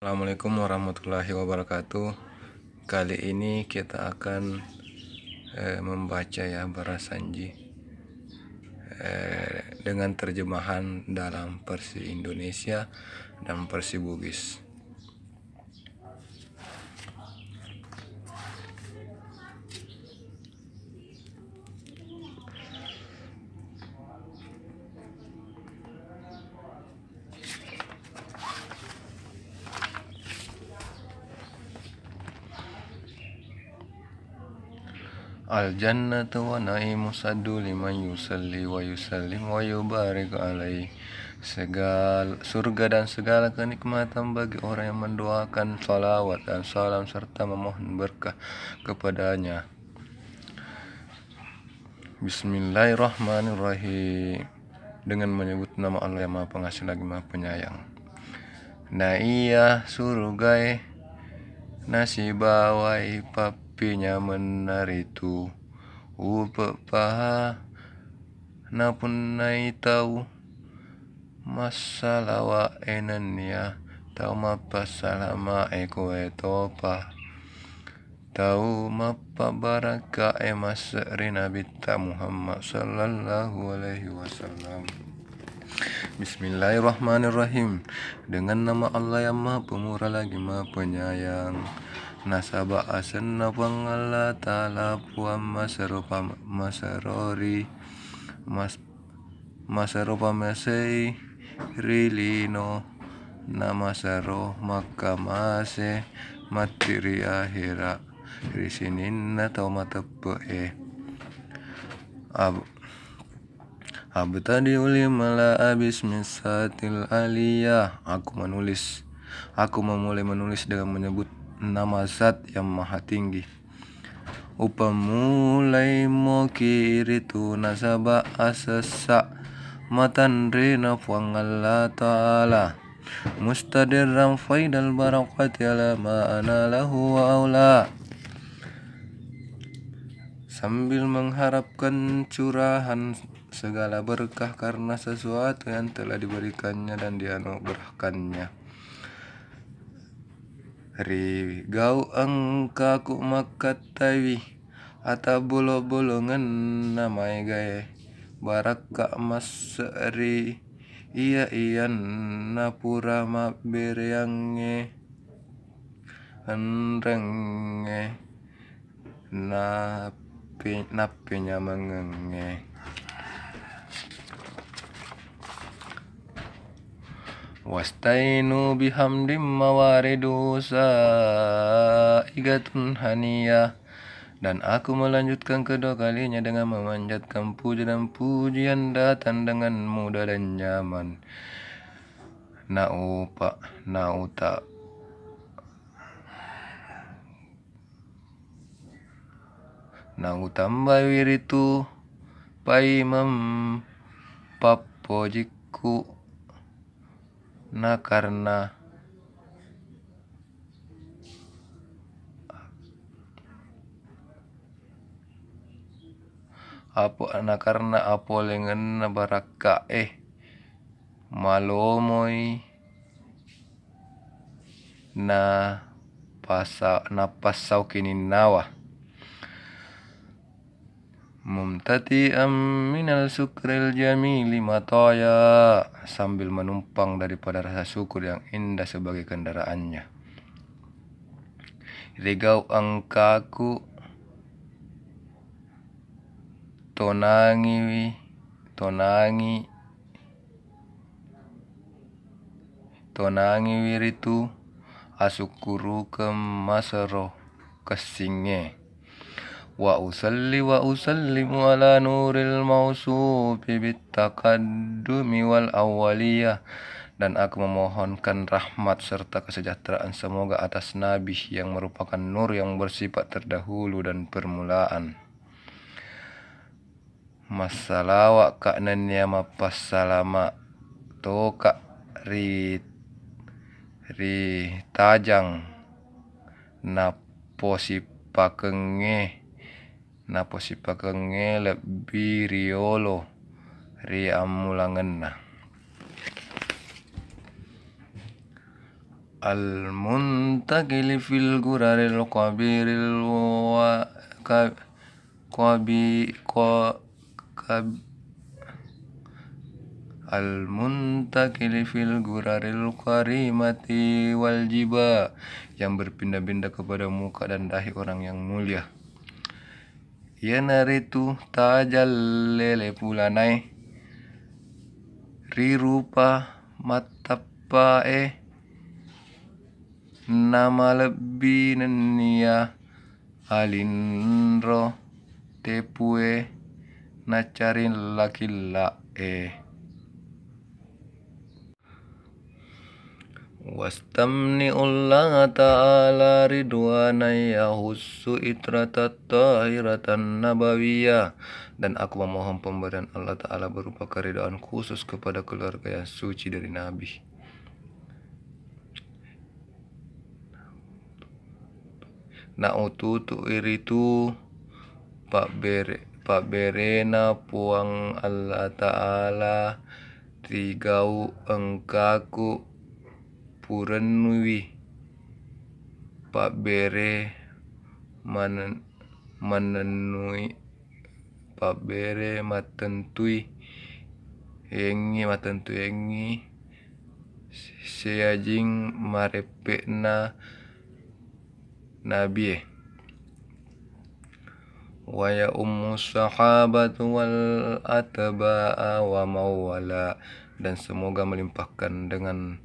Assalamualaikum warahmatullahi wabarakatuh Kali ini kita akan eh, membaca ya Barasanji eh, Dengan terjemahan dalam versi Indonesia dan versi Bugis al jannatu wa na'imu saddu liman yusalli wa yusallim wa yubarik alaihi segala surga dan segala kenikmatan bagi orang yang mendoakan salawat dan salam serta memohon berkah kepadanya. Bismillahirrahmanirrahim dengan menyebut nama Allah yang Maha Pengasih lagi Maha Penyayang. Nah iya surgai nasibawai pap pipinya menaritu Upe paha enen ya, tahu ma tau ma eko etopa Tau mapabaraka emas rinabita Muhammad sallallahu alaihi wasallam Bismillahirrahmanirrahim Dengan nama Allah yang maha pemurah lagi maha penyayang nasaba asanna pangalla ta'ala puam masaropa masarori mas masaropa mesei rilino namasaro makamase matiri ahira abu abu e. ab uli malah abis misatil aliyah Aku menulis Aku memulai menulis dengan menyebut nama zat yang maha tinggi upamulai mokiri tu nasaba asasa matan rena Allah ta'ala mustadirran faidal barakati ala ma'ana lahu wa aula sambil mengharapkan curahan segala berkah karena sesuatu yang telah diberikannya dan dianugerahkannya gau engka ku makatawi Ata bolo-bolongan namai gae Baraka mas ri Iya iyan napura ma beriange Enrenge Napi pinya mengenge Wastainu bihamdim mawaridu saigatun haniyah dan aku melanjutkan kedua kalinya dengan memanjatkan puja dan pujian datang dengan mudah dan nyaman. Naupa, nauta. Nau tambah wiritu mem papojiku Nah karena apo na karna apo lengan na baraka eh malomoi na pasau na kini nawah. Mumtati'am minal sukril lima toya Sambil menumpang daripada rasa syukur yang indah sebagai kendaraannya Rigau angkaku Tonangi Tonangi Tonangi wiritu Asukuru kemasero Kesinge وأصلي وأسلم على نور الموصوف بالتقدم والأولية dan aku memohonkan rahmat serta kesejahteraan semoga atas Nabi yang merupakan nur yang bersifat terdahulu dan permulaan. Masalawak kak nanya pasalama to kak ri ri tajang na posipakenge na posipakenge lebih riolo ri na al muntakili fil guraril qabiril wa ko qab al muntakili fil guraril karimati wal jiba yang berpindah-pindah kepada muka dan dahi orang yang mulia Yenaretu tajallele pulanai Rirupa e Nama lebih nenia Alinro tepue nacarin la e واستمنئ الله تعالى ridwana yahussu itratat tahiratan nabawiyah dan aku memohon pemberian Allah Ta'ala berupa keridaan khusus kepada keluarga yang suci dari Nabi. Nautu tu iritu pak bere pak berena puang Allah Ta'ala tigau engkaku Pak pabere manen Pak Bere matentui engi matentui engi seajing marepekna e. wa waya ummu sahabat wal ataba wa mawala dan semoga melimpahkan dengan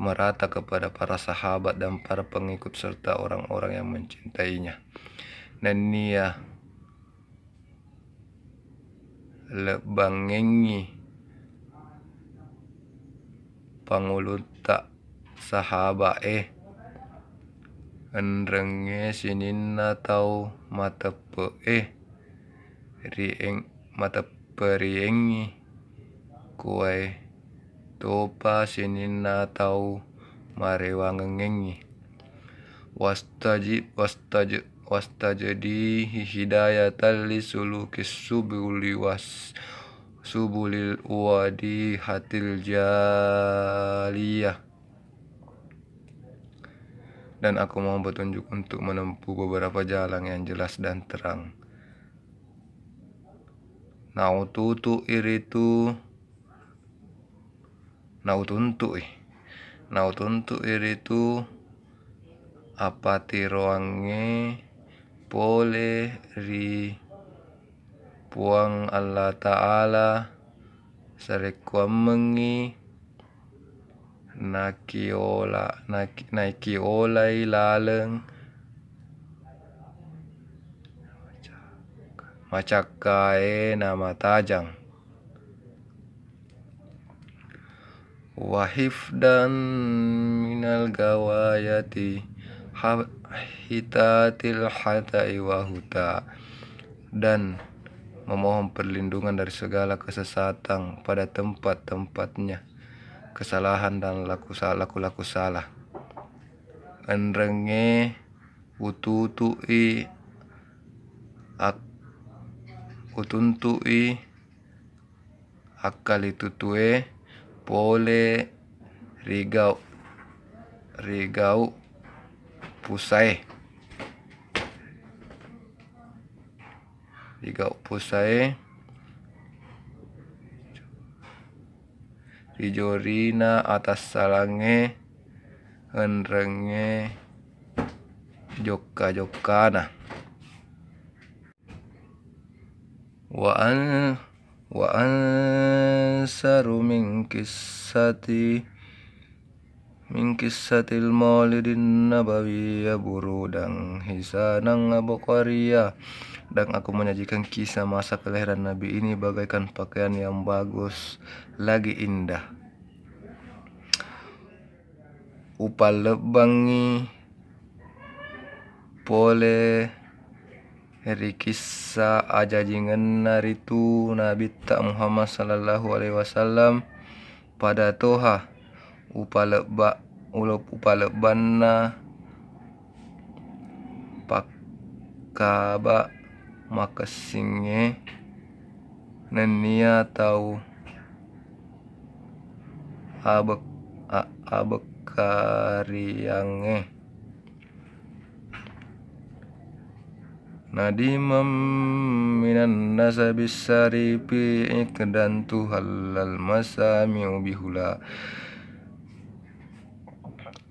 merata kepada para sahabat dan para pengikut serta orang-orang yang mencintainya. Dan ia lebangengi tak sahabat eh enrenge sininna tau mata pe eh rieng mata periengi kuai topa na tau marewa ngengengi wastaji wastaji wastajdi hidayatan li sulukis subuli was subulil wadi hatil jaliyah dan aku mau petunjuk untuk menempuh beberapa jalan yang jelas dan terang. Naututu iritu nautuntu eh nautuntu itu apa tiroange pole ri puang Allah Ta'ala sarekuam mengi naki nakiola naki, naiki laleng macakae nama tajang Wahif dan minal gawayati hitatil hatai wahuta dan memohon perlindungan dari segala kesesatan pada tempat-tempatnya kesalahan dan laku laku-laku salah enrenge ututui ak utuntui akali tutue Pole Rigau Rigau Pusai Rigau Pusai Rijorina atas salange Enrenge Joka Jokana Wa an wa ansaru min kisati min kissatil maulidin nabawi dan hisanang abuqariya dan aku menyajikan kisah masa kelahiran nabi ini bagaikan pakaian yang bagus lagi indah lebangi pole Eri kisah aja jingan naritu Nabi tak Muhammad sallallahu alaihi wasallam pada toha upaleba ulup pak pakaba makasinge nenia tahu abek abekariange nadimam minan nasabis saripi ikdan tuhalal masa miubihula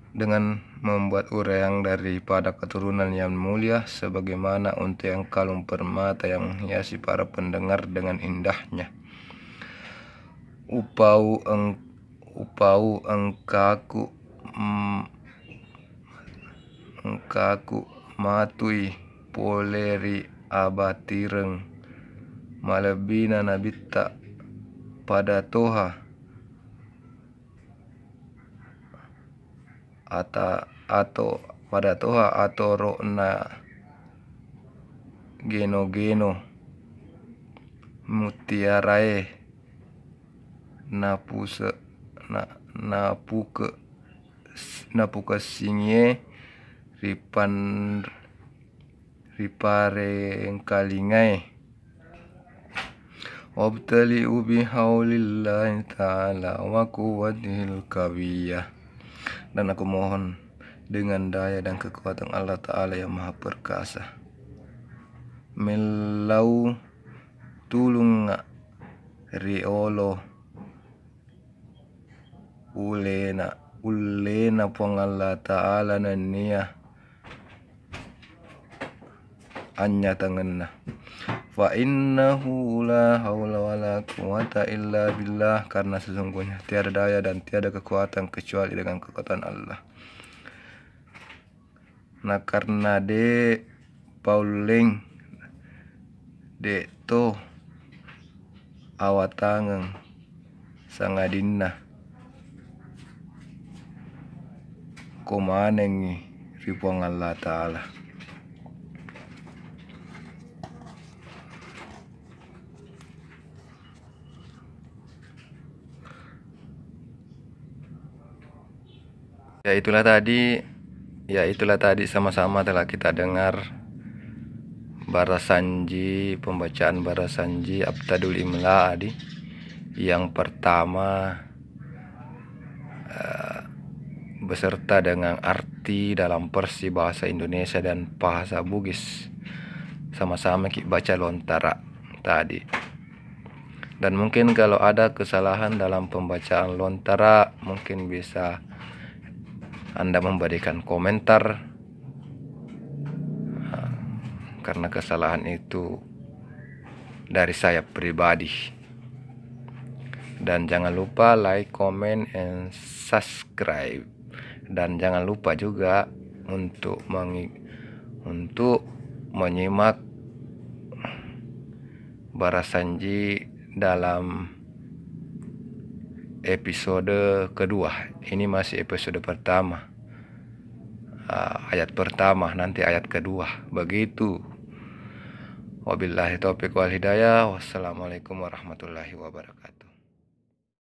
dengan membuat ureang daripada keturunan yang mulia sebagaimana untuk yang kalung permata yang menghiasi para pendengar dengan indahnya upau eng, upau engkaku mm, engkaku matui poleri abatireng malebina nabitta pada toha ata atau pada toha atau rokna geno-geno mutiarae napuse na napuke napuke singie ripan obtali kalingay. وابتلئ بحول الله تعالى وقوته kabiya. dan aku mohon dengan daya dan kekuatan Allah Ta'ala yang maha perkasa melau tulung riolo ulena ulena pong Allah Ta'ala na hanya tangenna fa innahu la haula wala quwata illa billah karena sesungguhnya tiada daya dan tiada kekuatan kecuali dengan kekuatan Allah nah karena de pauling de to awatangeng sangadinna kumanengi ribuan Allah Ta'ala ya itulah tadi ya itulah tadi sama-sama telah kita dengar Barasanji pembacaan Barasanji Abtadul Imla Adi yang pertama uh, beserta dengan arti dalam Persi bahasa Indonesia dan bahasa Bugis sama-sama kita baca lontara tadi dan mungkin kalau ada kesalahan dalam pembacaan lontara mungkin bisa anda memberikan komentar karena kesalahan itu dari saya pribadi. Dan jangan lupa like, comment, and subscribe. Dan jangan lupa juga untuk meng untuk menyimak Barasanji dalam episode kedua. Ini masih episode pertama uh, ayat pertama nanti ayat kedua begitu wabillahi taufiq wal hidayah wassalamualaikum warahmatullahi wabarakatuh